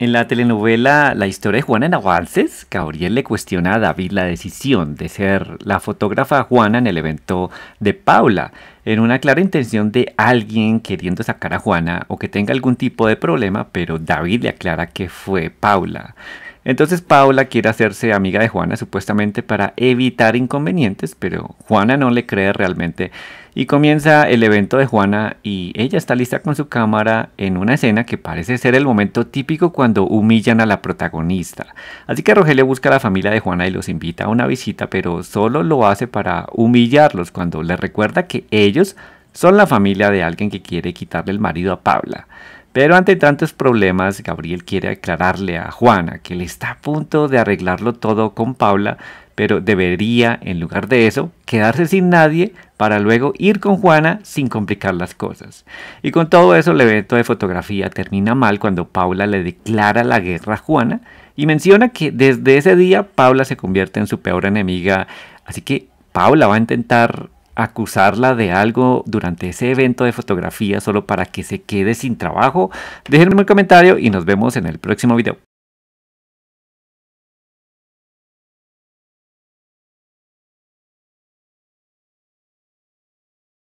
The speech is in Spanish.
En la telenovela La historia de Juana en Avances, Gabriel le cuestiona a David la decisión de ser la fotógrafa Juana en el evento de Paula en una clara intención de alguien queriendo sacar a Juana o que tenga algún tipo de problema, pero David le aclara que fue Paula. Entonces Paula quiere hacerse amiga de Juana supuestamente para evitar inconvenientes, pero Juana no le cree realmente y comienza el evento de Juana y ella está lista con su cámara en una escena que parece ser el momento típico cuando humillan a la protagonista. Así que Rogelio busca a la familia de Juana y los invita a una visita, pero solo lo hace para humillarlos cuando le recuerda que ella ellos son la familia de alguien que quiere quitarle el marido a Paula. Pero ante tantos problemas, Gabriel quiere aclararle a Juana que le está a punto de arreglarlo todo con Paula, pero debería, en lugar de eso, quedarse sin nadie para luego ir con Juana sin complicar las cosas. Y con todo eso, el evento de fotografía termina mal cuando Paula le declara la guerra a Juana y menciona que desde ese día Paula se convierte en su peor enemiga, así que Paula va a intentar acusarla de algo durante ese evento de fotografía solo para que se quede sin trabajo? Déjenme un comentario y nos vemos en el próximo video.